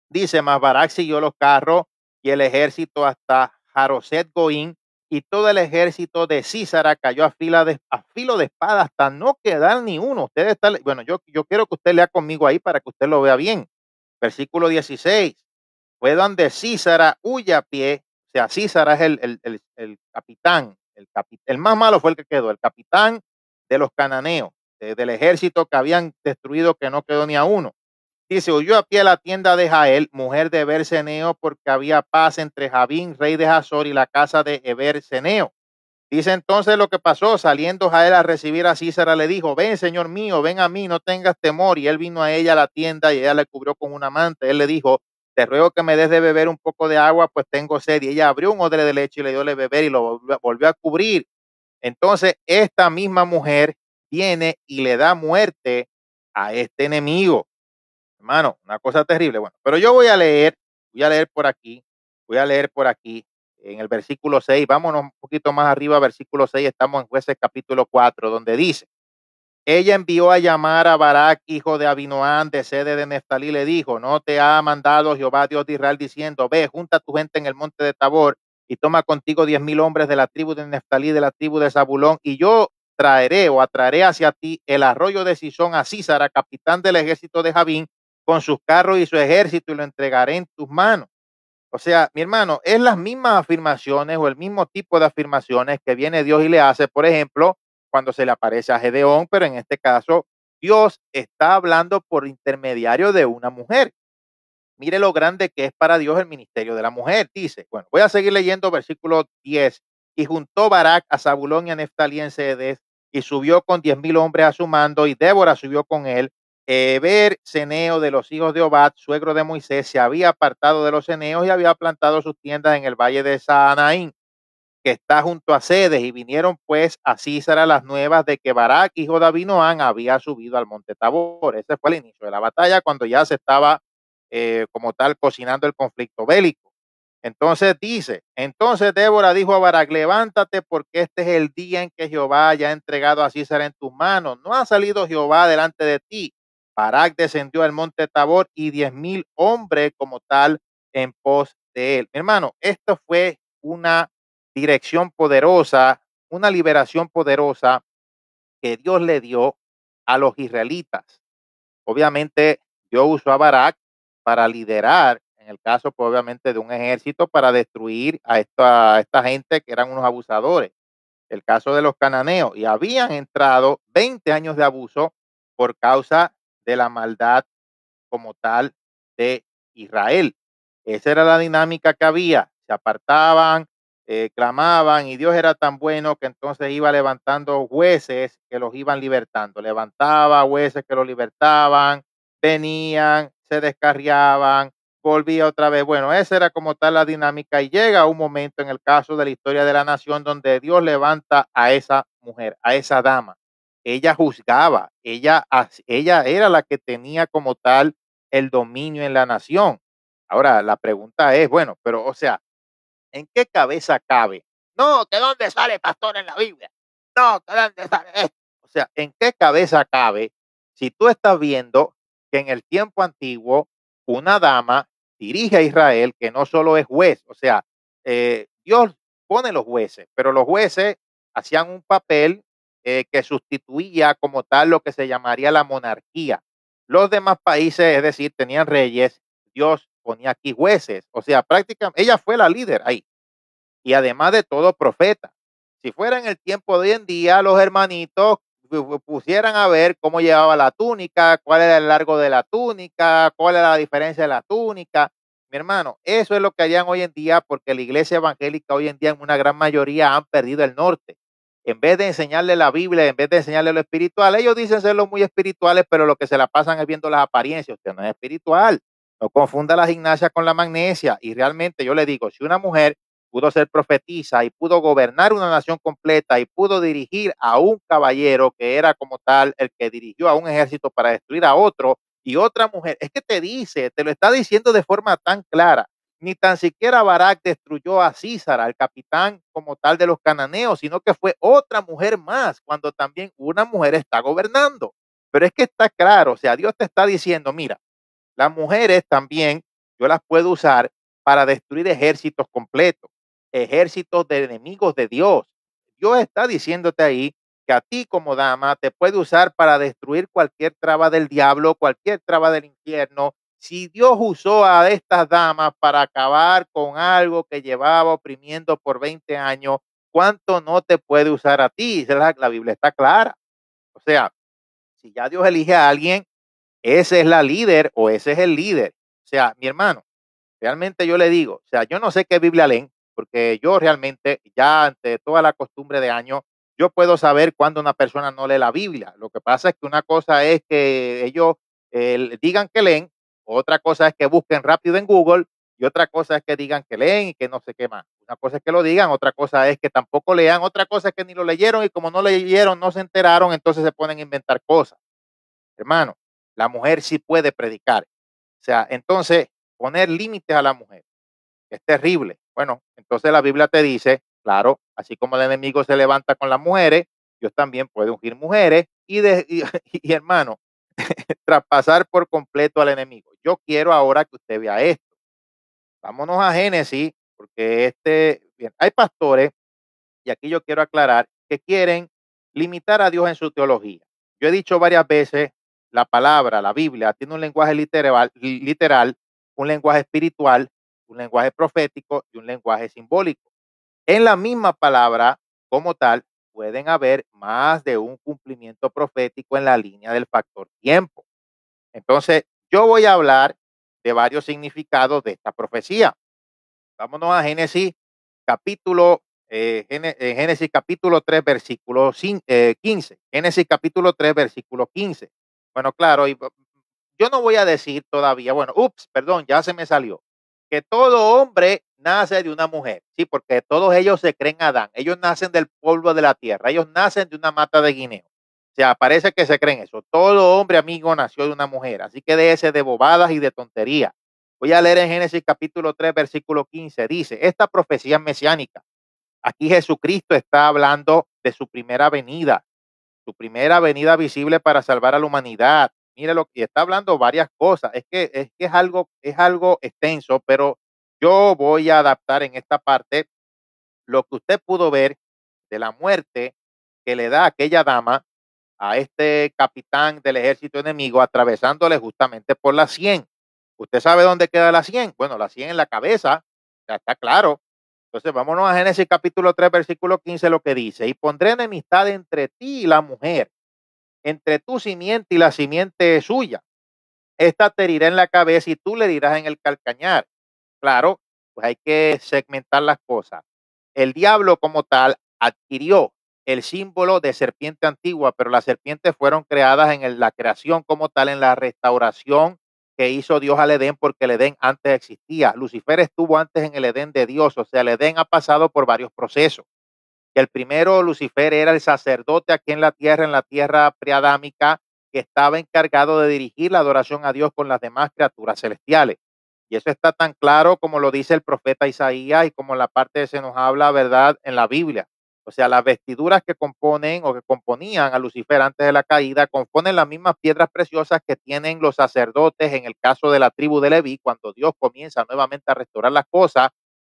Dice, más Barak siguió los carros y el ejército hasta Jaroset Goín y todo el ejército de Císara cayó a, fila de, filo de espada hasta no quedar ni uno. Ustedes están, bueno, yo, yo quiero que usted lea conmigo ahí para que usted lo vea bien. Versículo 16 fue donde Císara huye a pie. O sea, Císara es el, capitán, el, más malo fue el que quedó, el capitán de los cananeos, del ejército que habían destruido que no quedó ni a uno. Dice, huyó a pie a la tienda de Jael, mujer de Eberseneo, porque había paz entre Javín, rey de Hazor, y la casa de Eberseneo. Dice entonces lo que pasó, saliendo Jael a recibir a Císara, le dijo, ven, señor mío, ven a mí, no tengas temor. Y él vino a ella a la tienda y ella le cubrió con una amante, Él le dijo, te ruego que me des de beber un poco de agua, pues tengo sed. Y ella abrió un odre de leche y le dio de beber y lo volvió a cubrir. Entonces, esta misma mujer viene y le da muerte a este enemigo. Hermano, una cosa terrible. Bueno, pero yo voy a leer, voy a leer por aquí, voy a leer por aquí, en el versículo 6, vámonos un poquito más arriba, versículo 6, estamos en jueces capítulo 4, donde dice, ella envió a llamar a Barak, hijo de Abinoán, de sede de Neftalí, le dijo, no te ha mandado Jehová Dios de Israel diciendo, ve, junta tu gente en el monte de Tabor y toma contigo diez mil hombres de la tribu de Neftalí, de la tribu de Zabulón, y yo traeré o atraeré hacia ti el arroyo de Sison a Císara, capitán del ejército de Javín, con sus carros y su ejército, y lo entregaré en tus manos. O sea, mi hermano, es las mismas afirmaciones o el mismo tipo de afirmaciones que viene Dios y le hace, por ejemplo, cuando se le aparece a Gedeón, pero en este caso Dios está hablando por intermediario de una mujer. Mire lo grande que es para Dios el ministerio de la mujer. Dice, bueno, voy a seguir leyendo versículo 10. Y juntó Barak a Zabulón y a Neftalí en y subió con diez mil hombres a su mando, y Débora subió con él. Eber, Ceneo de los hijos de Obad, suegro de Moisés, se había apartado de los Ceneos y había plantado sus tiendas en el valle de Sanaín que está junto a Sedes, y vinieron pues a Císara las nuevas de que Barak, hijo de Abinoán, había subido al monte Tabor. Ese fue el inicio de la batalla, cuando ya se estaba eh, como tal cocinando el conflicto bélico. Entonces dice, entonces Débora dijo a Barak, levántate porque este es el día en que Jehová haya entregado a Císara en tus manos. No ha salido Jehová delante de ti. Barak descendió al monte Tabor y diez mil hombres como tal en pos de él. hermano, esto fue una dirección poderosa, una liberación poderosa que Dios le dio a los israelitas. Obviamente, Dios usó a Barak para liderar, en el caso, pues, obviamente, de un ejército para destruir a esta, a esta gente que eran unos abusadores. El caso de los cananeos, y habían entrado 20 años de abuso por causa de la maldad como tal de Israel. Esa era la dinámica que había. Se apartaban, eh, clamaban y Dios era tan bueno que entonces iba levantando jueces que los iban libertando. Levantaba jueces que los libertaban, venían, se descarriaban, volvía otra vez. Bueno, esa era como tal la dinámica y llega un momento en el caso de la historia de la nación donde Dios levanta a esa mujer, a esa dama. Ella juzgaba, ella, ella era la que tenía como tal el dominio en la nación. Ahora, la pregunta es, bueno, pero o sea, ¿En qué cabeza cabe? No, ¿de dónde sale pastor en la Biblia? No, ¿de dónde sale esto? O sea, ¿en qué cabeza cabe si tú estás viendo que en el tiempo antiguo una dama dirige a Israel que no solo es juez, o sea, eh, Dios pone los jueces, pero los jueces hacían un papel eh, que sustituía como tal lo que se llamaría la monarquía. Los demás países, es decir, tenían reyes, Dios ponía aquí jueces. O sea, prácticamente ella fue la líder ahí. Y además de todo, profeta. Si fuera en el tiempo de hoy en día, los hermanitos pusieran a ver cómo llevaba la túnica, cuál era el largo de la túnica, cuál era la diferencia de la túnica. Mi hermano, eso es lo que hallan hoy en día porque la iglesia evangélica hoy en día en una gran mayoría han perdido el norte. En vez de enseñarle la Biblia, en vez de enseñarle lo espiritual, ellos dicen ser los muy espirituales, pero lo que se la pasan es viendo las apariencias. Usted no es espiritual. No confunda la gimnasia con la magnesia. Y realmente yo le digo, si una mujer pudo ser profetisa y pudo gobernar una nación completa y pudo dirigir a un caballero que era como tal el que dirigió a un ejército para destruir a otro y otra mujer. Es que te dice, te lo está diciendo de forma tan clara. Ni tan siquiera Barak destruyó a César el capitán como tal de los cananeos, sino que fue otra mujer más, cuando también una mujer está gobernando. Pero es que está claro, o sea, Dios te está diciendo, mira, las mujeres también yo las puedo usar para destruir ejércitos completos, ejércitos de enemigos de Dios. Dios está diciéndote ahí que a ti como dama te puede usar para destruir cualquier traba del diablo, cualquier traba del infierno. Si Dios usó a estas damas para acabar con algo que llevaba oprimiendo por 20 años, ¿cuánto no te puede usar a ti? La, la Biblia está clara. O sea, si ya Dios elige a alguien, ese es la líder o ese es el líder. O sea, mi hermano, realmente yo le digo, o sea, yo no sé qué Biblia leen, porque yo realmente ya ante toda la costumbre de año yo puedo saber cuándo una persona no lee la Biblia. Lo que pasa es que una cosa es que ellos digan que leen, otra cosa es que busquen rápido en Google y otra cosa es que digan que leen y que no sé qué más. Una cosa es que lo digan, otra cosa es que tampoco lean, otra cosa es que ni lo leyeron y como no leyeron, no se enteraron, entonces se ponen a inventar cosas. Hermano, la mujer sí puede predicar. O sea, entonces, poner límites a la mujer es terrible. Bueno, entonces la Biblia te dice, claro, así como el enemigo se levanta con las mujeres, Dios también puede ungir mujeres y, hermano, traspasar por completo al enemigo. Yo quiero ahora que usted vea esto. Vámonos a Génesis, porque este, bien, hay pastores, y aquí yo quiero aclarar, que quieren limitar a Dios en su teología. Yo he dicho varias veces la palabra, la Biblia, tiene un lenguaje literal, un lenguaje espiritual, un lenguaje profético y un lenguaje simbólico. En la misma palabra, como tal, pueden haber más de un cumplimiento profético en la línea del factor tiempo. Entonces, yo voy a hablar de varios significados de esta profecía. Vámonos a Génesis capítulo, eh, eh, Génesis capítulo 3, versículo 15. Eh, Génesis capítulo 3, versículo 15. Bueno, claro, y yo no voy a decir todavía, bueno, ups, perdón, ya se me salió, que todo hombre nace de una mujer, sí, porque todos ellos se creen Adán, ellos nacen del polvo de la tierra, ellos nacen de una mata de guineo. O sea, parece que se creen eso. Todo hombre amigo nació de una mujer, así que déjese de bobadas y de tontería. Voy a leer en Génesis capítulo 3, versículo 15. Dice, esta profecía mesiánica. Aquí Jesucristo está hablando de su primera venida primera venida visible para salvar a la humanidad. Mire lo que está hablando varias cosas. Es que, es que es algo, es algo extenso, pero yo voy a adaptar en esta parte lo que usted pudo ver de la muerte que le da aquella dama a este capitán del ejército enemigo atravesándole justamente por la 100. ¿Usted sabe dónde queda la 100? Bueno, la 100 en la cabeza, ya está claro, entonces, vámonos a Génesis capítulo 3, versículo 15, lo que dice, y pondré enemistad entre ti y la mujer, entre tu simiente y la simiente suya. Esta te herirá en la cabeza y tú le dirás en el calcañar. Claro, pues hay que segmentar las cosas. El diablo como tal adquirió el símbolo de serpiente antigua, pero las serpientes fueron creadas en la creación como tal, en la restauración que hizo Dios al Edén porque el Edén antes existía. Lucifer estuvo antes en el Edén de Dios, o sea, el Edén ha pasado por varios procesos. el primero, Lucifer, era el sacerdote aquí en la tierra, en la tierra preadámica, que estaba encargado de dirigir la adoración a Dios con las demás criaturas celestiales. Y eso está tan claro como lo dice el profeta Isaías y como la parte se nos habla, ¿verdad?, en la Biblia. O sea, las vestiduras que componen o que componían a Lucifer antes de la caída componen las mismas piedras preciosas que tienen los sacerdotes en el caso de la tribu de Leví, cuando Dios comienza nuevamente a restaurar las cosas,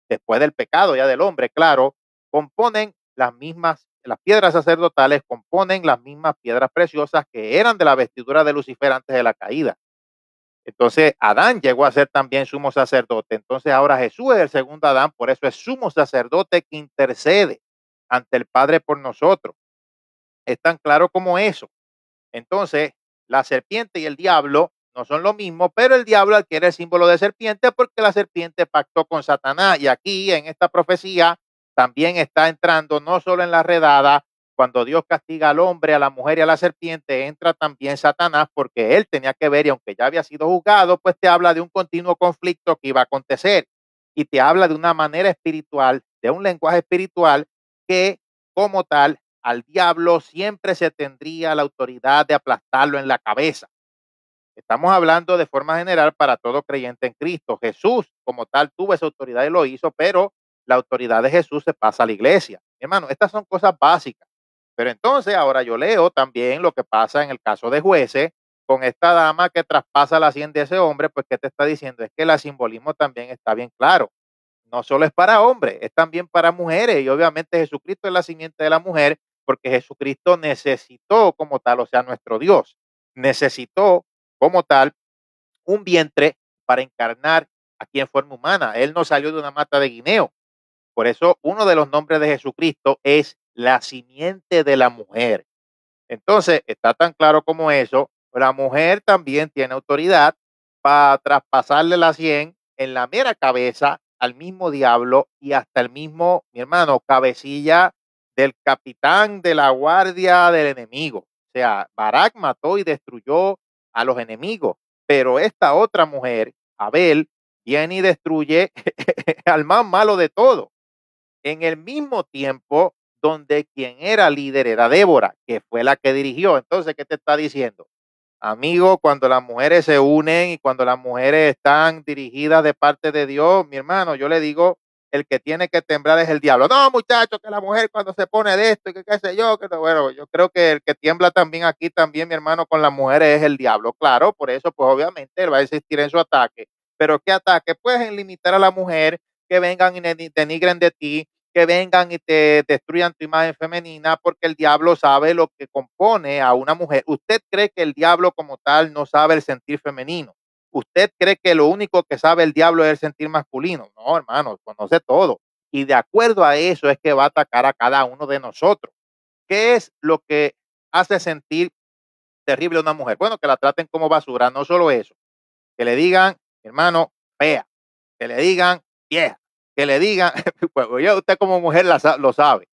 después del pecado ya del hombre, claro, componen las mismas, las piedras sacerdotales componen las mismas piedras preciosas que eran de la vestidura de Lucifer antes de la caída. Entonces Adán llegó a ser también sumo sacerdote. Entonces ahora Jesús es el segundo Adán, por eso es sumo sacerdote que intercede ante el Padre por nosotros. Es tan claro como eso. Entonces, la serpiente y el diablo no son lo mismo, pero el diablo adquiere el símbolo de serpiente porque la serpiente pactó con Satanás. Y aquí en esta profecía también está entrando no solo en la redada, cuando Dios castiga al hombre, a la mujer y a la serpiente, entra también Satanás porque él tenía que ver y aunque ya había sido juzgado, pues te habla de un continuo conflicto que iba a acontecer y te habla de una manera espiritual, de un lenguaje espiritual que como tal al diablo siempre se tendría la autoridad de aplastarlo en la cabeza. Estamos hablando de forma general para todo creyente en Cristo. Jesús como tal tuvo esa autoridad y lo hizo, pero la autoridad de Jesús se pasa a la iglesia. Hermano, estas son cosas básicas. Pero entonces ahora yo leo también lo que pasa en el caso de jueces con esta dama que traspasa la sien de ese hombre, pues ¿qué te está diciendo? Es que el simbolismo también está bien claro no solo es para hombres, es también para mujeres. Y obviamente Jesucristo es la simiente de la mujer, porque Jesucristo necesitó como tal, o sea, nuestro Dios necesitó como tal un vientre para encarnar aquí en forma humana. Él no salió de una mata de guineo. Por eso uno de los nombres de Jesucristo es la simiente de la mujer. Entonces, está tan claro como eso. La mujer también tiene autoridad para traspasarle la sien en la mera cabeza al mismo diablo y hasta el mismo, mi hermano, cabecilla del capitán de la guardia del enemigo. O sea, Barak mató y destruyó a los enemigos, pero esta otra mujer, Abel, viene y destruye al más malo de todo. En el mismo tiempo donde quien era líder era Débora, que fue la que dirigió. Entonces, ¿qué te está diciendo? Amigo, cuando las mujeres se unen y cuando las mujeres están dirigidas de parte de Dios, mi hermano, yo le digo, el que tiene que temblar es el diablo. No, muchachos, que la mujer cuando se pone de esto y que qué sé yo, que bueno, yo creo que el que tiembla también aquí, también mi hermano, con las mujeres es el diablo. Claro, por eso, pues obviamente, él va a existir en su ataque. Pero ¿qué ataque? Pues en limitar a la mujer, que vengan y denigren de ti, que vengan y te destruyan tu imagen femenina porque el diablo sabe lo que compone a una mujer. Usted cree que el diablo como tal no sabe el sentir femenino. Usted cree que lo único que sabe el diablo es el sentir masculino. No, hermano, conoce todo. Y de acuerdo a eso es que va a atacar a cada uno de nosotros. ¿Qué es lo que hace sentir terrible a una mujer? Bueno, que la traten como basura, no solo eso. Que le digan, hermano, fea. Que le digan, vieja que le digan, pues, pues oye, usted como mujer lo sabe.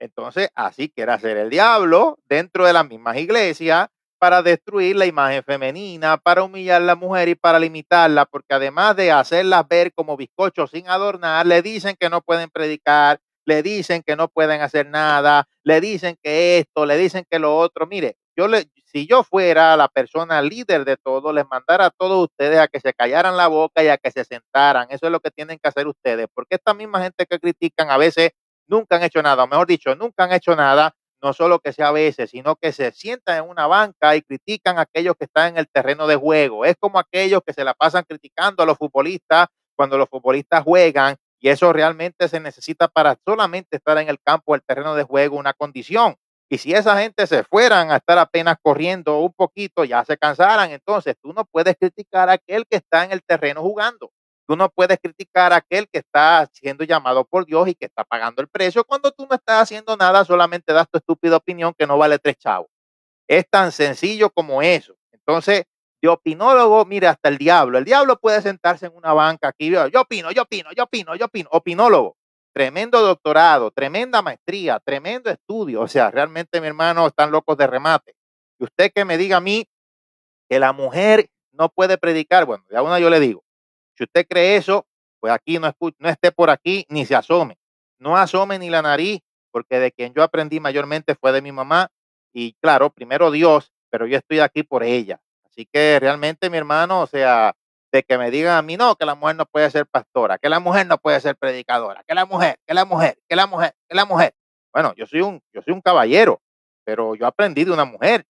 Entonces, así quiere hacer el diablo dentro de las mismas iglesias para destruir la imagen femenina, para humillar a la mujer y para limitarla, porque además de hacerlas ver como bizcochos sin adornar, le dicen que no pueden predicar, le dicen que no pueden hacer nada, le dicen que esto, le dicen que lo otro. Mire, yo, le, si yo fuera la persona líder de todo, les mandara a todos ustedes a que se callaran la boca y a que se sentaran. Eso es lo que tienen que hacer ustedes, porque esta misma gente que critican a veces nunca han hecho nada, o mejor dicho, nunca han hecho nada, no solo que sea a veces, sino que se sientan en una banca y critican a aquellos que están en el terreno de juego. Es como aquellos que se la pasan criticando a los futbolistas cuando los futbolistas juegan y eso realmente se necesita para solamente estar en el campo, el terreno de juego, una condición. Y si esa gente se fueran a estar apenas corriendo un poquito, ya se cansaran, entonces tú no puedes criticar a aquel que está en el terreno jugando. Tú no puedes criticar a aquel que está siendo llamado por Dios y que está pagando el precio cuando tú no estás haciendo nada, solamente das tu estúpida opinión que no vale tres chavos. Es tan sencillo como eso. Entonces, de opinólogo, mira, hasta el diablo. El diablo puede sentarse en una banca aquí, yo opino, yo opino, yo opino, yo opino, opinólogo tremendo doctorado, tremenda maestría, tremendo estudio. O sea, realmente, mi hermano, están locos de remate. Y usted que me diga a mí que la mujer no puede predicar, bueno, ya una yo le digo, si usted cree eso, pues aquí no, no esté por aquí ni se asome. No asome ni la nariz, porque de quien yo aprendí mayormente fue de mi mamá. Y claro, primero Dios, pero yo estoy aquí por ella. Así que realmente, mi hermano, o sea, de que me digan a mí, no, que la mujer no puede ser pastora, que la mujer no puede ser predicadora, que la mujer, que la mujer, que la mujer, que la mujer. Bueno, yo soy un, yo soy un caballero, pero yo aprendí de una mujer.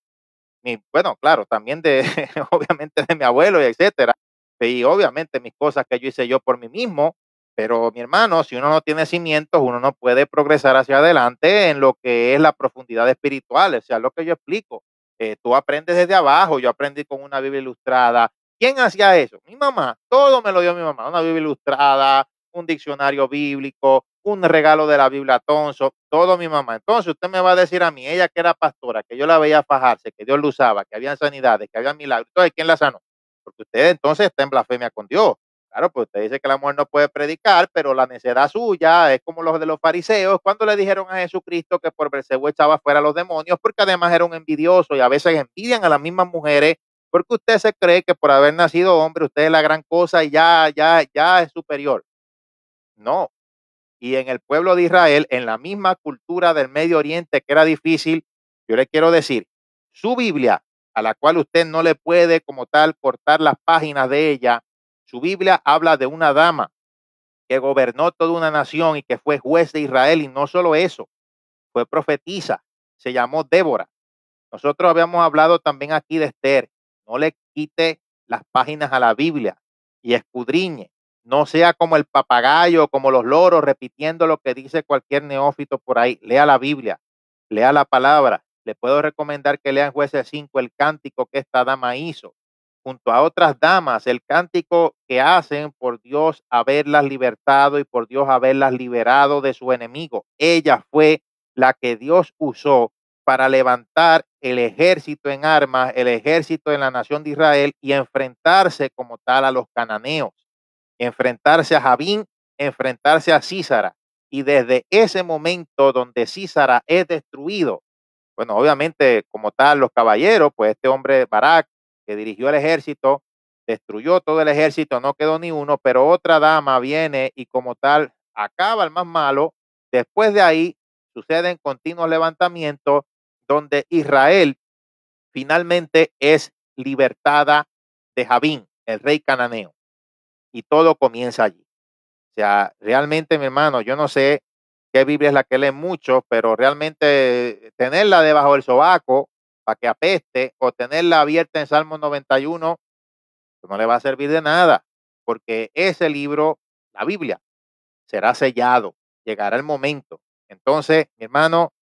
Mi, bueno, claro, también de, obviamente de mi abuelo y etcétera. Y obviamente mis cosas que yo hice yo por mí mismo, pero mi hermano, si uno no tiene cimientos, uno no puede progresar hacia adelante en lo que es la profundidad espiritual, o sea, lo que yo explico. Eh, tú aprendes desde abajo, yo aprendí con una Biblia ilustrada, ¿Quién hacía eso? Mi mamá. Todo me lo dio mi mamá. Una Biblia ilustrada, un diccionario bíblico, un regalo de la Biblia Tonso, todo mi mamá. Entonces usted me va a decir a mí, ella que era pastora, que yo la veía fajarse, que Dios lo usaba, que había sanidades, que había milagros. Entonces, ¿quién la sanó? Porque usted entonces está en blasfemia con Dios. Claro, pues usted dice que la mujer no puede predicar, pero la necedad suya es como los de los fariseos, cuando le dijeron a Jesucristo que por Bersebú echaba fuera a los demonios, porque además eran envidiosos y a veces envidian a las mismas mujeres porque usted se cree que por haber nacido hombre, usted es la gran cosa y ya, ya, ya es superior. No. Y en el pueblo de Israel, en la misma cultura del Medio Oriente que era difícil, yo le quiero decir, su Biblia, a la cual usted no le puede como tal cortar las páginas de ella, su Biblia habla de una dama que gobernó toda una nación y que fue juez de Israel y no solo eso, fue profetisa, se llamó Débora. Nosotros habíamos hablado también aquí de Esther no le quite las páginas a la Biblia y escudriñe. No sea como el papagayo, como los loros, repitiendo lo que dice cualquier neófito por ahí. Lea la Biblia, lea la palabra. Le puedo recomendar que lean Jueces 5, el cántico que esta dama hizo, junto a otras damas, el cántico que hacen por Dios haberlas libertado y por Dios haberlas liberado de su enemigo. Ella fue la que Dios usó para levantar el ejército en armas, el ejército en la nación de Israel y enfrentarse como tal a los cananeos, enfrentarse a Javín, enfrentarse a Císara. Y desde ese momento donde Císara es destruido, bueno, obviamente como tal los caballeros, pues este hombre Barak, que dirigió el ejército, destruyó todo el ejército, no quedó ni uno, pero otra dama viene y como tal acaba el más malo. Después de ahí suceden continuos levantamientos donde Israel finalmente es libertada de Javín, el rey cananeo. Y todo comienza allí. O sea, realmente, mi hermano, yo no sé qué Biblia es la que leen mucho, pero realmente tenerla debajo del sobaco para que apeste o tenerla abierta en Salmo 91, pues, no le va a servir de nada, porque ese libro, la Biblia, será sellado, llegará el momento. Entonces, mi hermano,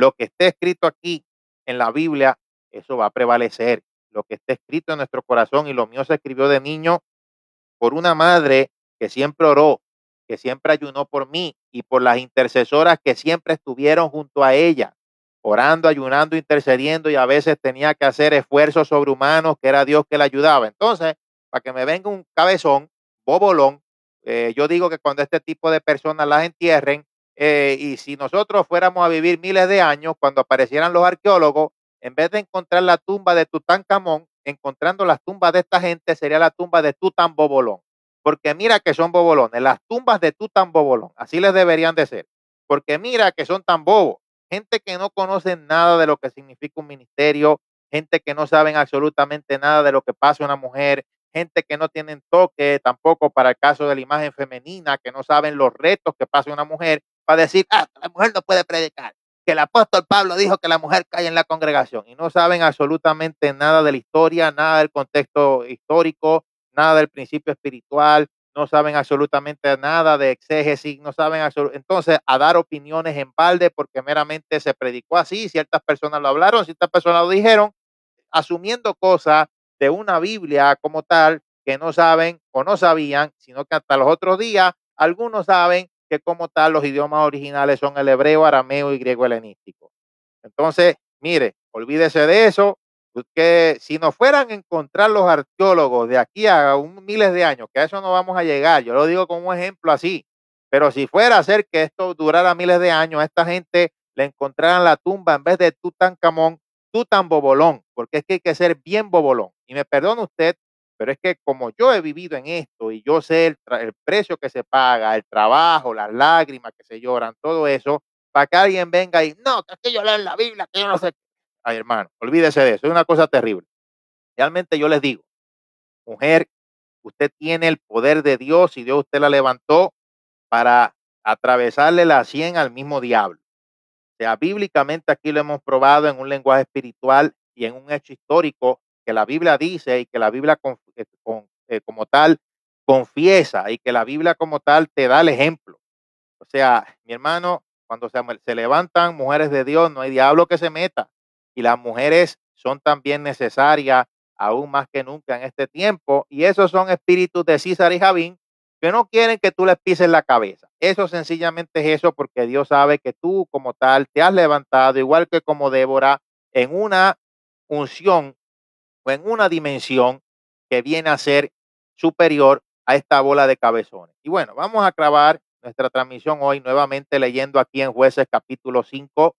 lo que esté escrito aquí en la Biblia, eso va a prevalecer. Lo que esté escrito en nuestro corazón y lo mío se escribió de niño por una madre que siempre oró, que siempre ayunó por mí y por las intercesoras que siempre estuvieron junto a ella, orando, ayunando, intercediendo y a veces tenía que hacer esfuerzos sobrehumanos, que era Dios que la ayudaba. Entonces, para que me venga un cabezón, bobolón, eh, yo digo que cuando este tipo de personas las entierren, eh, y si nosotros fuéramos a vivir miles de años, cuando aparecieran los arqueólogos, en vez de encontrar la tumba de Tutankamón, encontrando las tumbas de esta gente sería la tumba de Tután Bobolón. Porque mira que son bobolones, las tumbas de Tutan Bobolón, así les deberían de ser. Porque mira que son tan bobos, gente que no conoce nada de lo que significa un ministerio, gente que no saben absolutamente nada de lo que pasa una mujer, gente que no tienen toque tampoco para el caso de la imagen femenina, que no saben los retos que pasa una mujer a decir, ah, la mujer no puede predicar, que el apóstol Pablo dijo que la mujer cae en la congregación y no saben absolutamente nada de la historia, nada del contexto histórico, nada del principio espiritual, no saben absolutamente nada de exégesis, no saben entonces a dar opiniones en balde porque meramente se predicó así, ciertas personas lo hablaron, ciertas personas lo dijeron, asumiendo cosas de una Biblia como tal que no saben o no sabían, sino que hasta los otros días algunos saben, que como tal los idiomas originales son el hebreo, arameo y griego helenístico. Entonces, mire, olvídese de eso, que si nos fueran a encontrar los arqueólogos de aquí a un, miles de años, que a eso no vamos a llegar, yo lo digo como un ejemplo así, pero si fuera a ser que esto durara miles de años, a esta gente le encontraran la tumba en vez de Tutankamón, Tutan Bobolón, porque es que hay que ser bien bobolón. Y me perdone usted, pero es que como yo he vivido en esto y yo sé el, precio que se paga, el trabajo, las lágrimas que se lloran, todo eso, para que alguien venga y no, que es yo leo en la Biblia, que yo no sé. Ay, hermano, olvídese de eso, es una cosa terrible. Realmente yo les digo, mujer, usted tiene el poder de Dios y Dios usted la levantó para atravesarle la cien al mismo diablo. O sea, bíblicamente aquí lo hemos probado en un lenguaje espiritual y en un hecho histórico la Biblia dice y que la Biblia eh, eh, como tal confiesa y que la Biblia como tal te da el ejemplo. O sea, mi hermano, cuando se, se levantan mujeres de Dios, no hay diablo que se meta. Y las mujeres son también necesarias aún más que nunca en este tiempo. Y esos son espíritus de César y Javín que no quieren que tú les pises la cabeza. Eso sencillamente es eso porque Dios sabe que tú como tal te has levantado, igual que como Débora, en una unción o pues, en una dimensión que viene a ser superior a esta bola de cabezones. Y bueno, vamos a acabar nuestra transmisión hoy nuevamente leyendo aquí en jueces capítulo 5,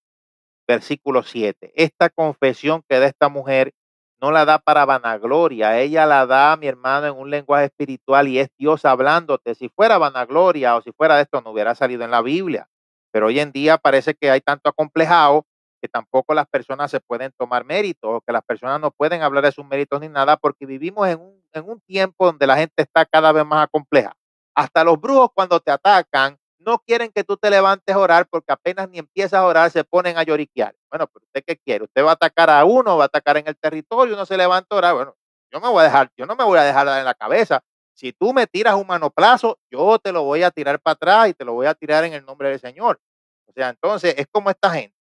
versículo 7. Esta confesión que da esta mujer no la da para vanagloria, ella la da, mi hermano, en un lenguaje espiritual y es Dios hablándote. Si fuera vanagloria o si fuera de esto, no hubiera salido en la Biblia. Pero hoy en día parece que hay tanto acomplejado que tampoco las personas se pueden tomar méritos, que las personas no pueden hablar de sus méritos ni nada, porque vivimos en un, tiempo donde la gente está cada vez más compleja. Hasta los brujos cuando te atacan, no quieren que tú te levantes a orar porque apenas ni empiezas a orar se ponen a lloriquear. Bueno, pero usted qué quiere? Usted va a atacar a uno, va a atacar en el territorio, uno se levanta a orar. Bueno, yo me voy a dejar, yo no me voy a dejar en la cabeza. Si tú me tiras un manoplazo, yo te lo voy a tirar para atrás y te lo voy a tirar en el nombre del Señor. O sea, entonces es como esta gente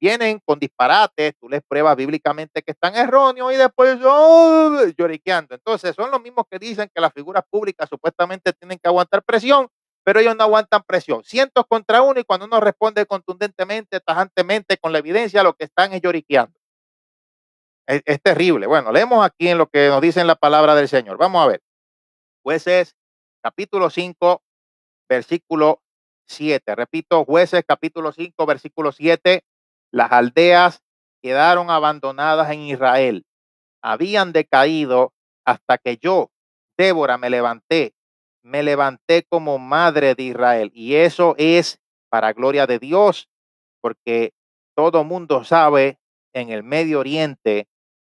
vienen con disparates, tú les pruebas bíblicamente que están erróneos y después yo eh, lloriqueando. Entonces, son los mismos que dicen que las figuras públicas supuestamente tienen que aguantar presión, pero ellos no aguantan presión. Cientos contra uno y cuando uno responde contundentemente, tajantemente, con la evidencia, lo que están es lloriqueando. Es, terrible. Bueno, leemos aquí en lo que nos dice en la palabra del Señor. Vamos a ver. Jueces, capítulo 5, versículo 7. Repito, jueces, capítulo 5, versículo 7 las aldeas quedaron abandonadas en Israel. Habían decaído hasta que yo, Débora, me levanté. Me levanté como madre de Israel. Y eso es para gloria de Dios, porque todo mundo sabe en el Medio Oriente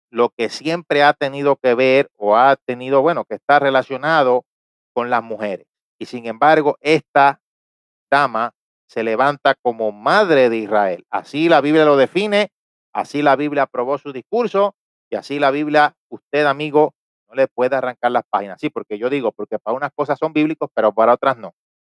lo que siempre ha tenido que ver o ha tenido, bueno, que está relacionado con las mujeres. Y sin embargo, esta dama se levanta como madre de Israel. Así la Biblia lo define, así la Biblia aprobó su discurso y así la Biblia, usted amigo, no le puede arrancar las páginas. Sí, porque yo digo, porque para unas cosas son bíblicos, pero para otras no.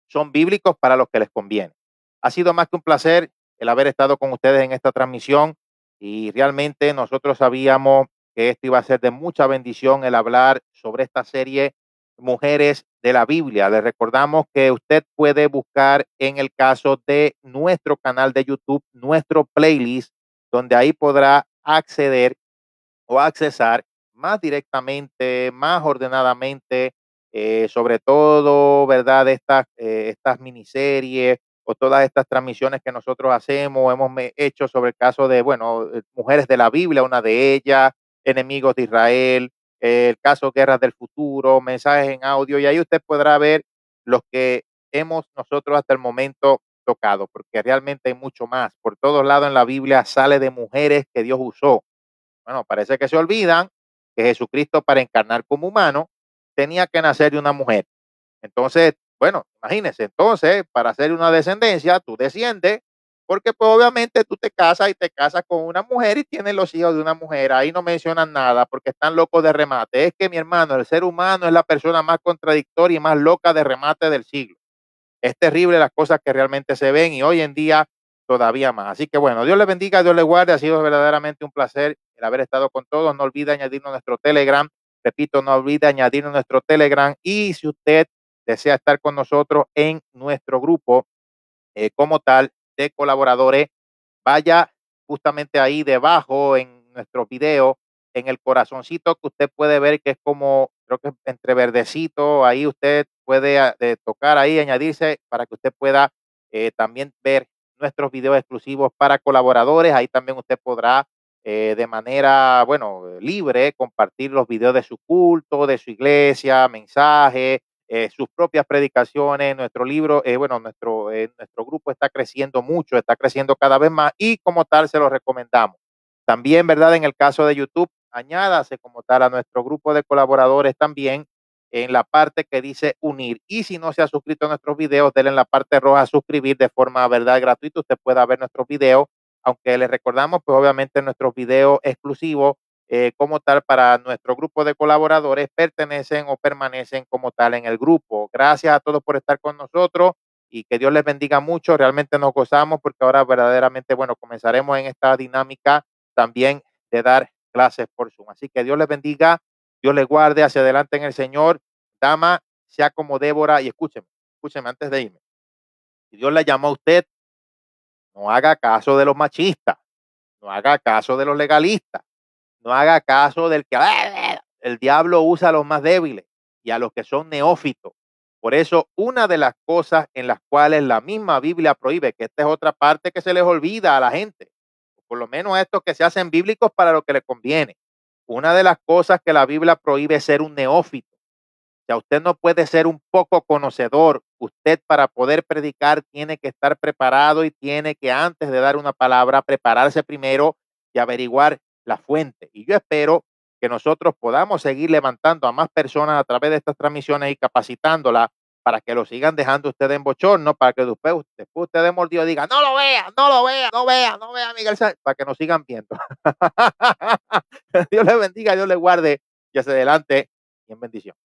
Son bíblicos para los que les conviene. Ha sido más que un placer el haber estado con ustedes en esta transmisión y realmente nosotros sabíamos que esto iba a ser de mucha bendición el hablar sobre esta serie Mujeres de la Biblia. le recordamos que usted puede buscar en el caso de nuestro canal de YouTube, nuestro playlist, donde ahí podrá acceder o accesar más directamente, más ordenadamente, eh, sobre todo, ¿verdad? Estas, eh, estas miniseries o todas estas transmisiones que nosotros hacemos, hemos hecho sobre el caso de, bueno, eh, mujeres de la Biblia, una de ellas, enemigos de Israel, el caso Guerras del Futuro, mensajes en audio, y ahí usted podrá ver los que hemos nosotros hasta el momento tocado, porque realmente hay mucho más. Por todos lados en la Biblia sale de mujeres que Dios usó. Bueno, parece que se olvidan que Jesucristo para encarnar como humano tenía que nacer de una mujer. Entonces, bueno, imagínese, entonces, para hacer una descendencia, tú desciendes porque pues obviamente tú te casas y te casas con una mujer y tienes los hijos de una mujer. Ahí no mencionan nada porque están locos de remate. Es que mi hermano, el ser humano es la persona más contradictoria y más loca de remate del siglo. Es terrible las cosas que realmente se ven y hoy en día todavía más. Así que bueno, Dios le bendiga, Dios le guarde. Ha sido verdaderamente un placer el haber estado con todos. No olvide añadirnos nuestro Telegram. Repito, no olvide añadirnos nuestro Telegram. Y si usted desea estar con nosotros en nuestro grupo eh, como tal, colaboradores. Vaya justamente ahí debajo en nuestro video, en el corazoncito que usted puede ver que es como, creo que entre verdecito, ahí usted puede ah, tocar ahí, añadirse para que usted pueda eh, también ver nuestros videos exclusivos para colaboradores. Ahí también usted podrá eh, de manera, bueno, libre compartir los videos de su culto, de su iglesia, mensaje eh, sus propias predicaciones, nuestro libro, eh, bueno, nuestro, eh, nuestro grupo está creciendo mucho, está creciendo cada vez más y como tal se lo recomendamos. También, ¿verdad? En el caso de YouTube, añádase como tal a nuestro grupo de colaboradores también en la parte que dice unir. Y si no se ha suscrito a nuestros videos, denle en la parte roja suscribir de forma, ¿verdad? Gratuita. Usted pueda ver nuestros videos, aunque les recordamos, pues obviamente nuestros videos exclusivos eh, como tal para nuestro grupo de colaboradores pertenecen o permanecen como tal en el grupo. Gracias a todos por estar con nosotros y que Dios les bendiga mucho. Realmente nos gozamos porque ahora verdaderamente, bueno, comenzaremos en esta dinámica también de dar clases por Zoom. Así que Dios les bendiga, Dios les guarde hacia adelante en el Señor. Dama, sea como Débora y escúcheme, escúcheme antes de irme. Si Dios le llamó a usted, no haga caso de los machistas, no haga caso de los legalistas, no haga caso del que el diablo usa a los más débiles y a los que son neófitos. Por eso, una de las cosas en las cuales la misma Biblia prohíbe, que esta es otra parte que se les olvida a la gente, por lo menos estos que se hacen bíblicos para lo que les conviene. Una de las cosas que la Biblia prohíbe es ser un neófito. Ya usted no puede ser un poco conocedor. Usted para poder predicar tiene que estar preparado y tiene que antes de dar una palabra prepararse primero y averiguar la fuente. Y yo espero que nosotros podamos seguir levantando a más personas a través de estas transmisiones y capacitándolas para que lo sigan dejando ustedes en bochorno, para que después, después de mordido digan, no lo vea, no lo vea, no vea, no vea Miguel Sánchez, para que nos sigan viendo. Dios le bendiga, Dios le guarde y hacia adelante y en bendición.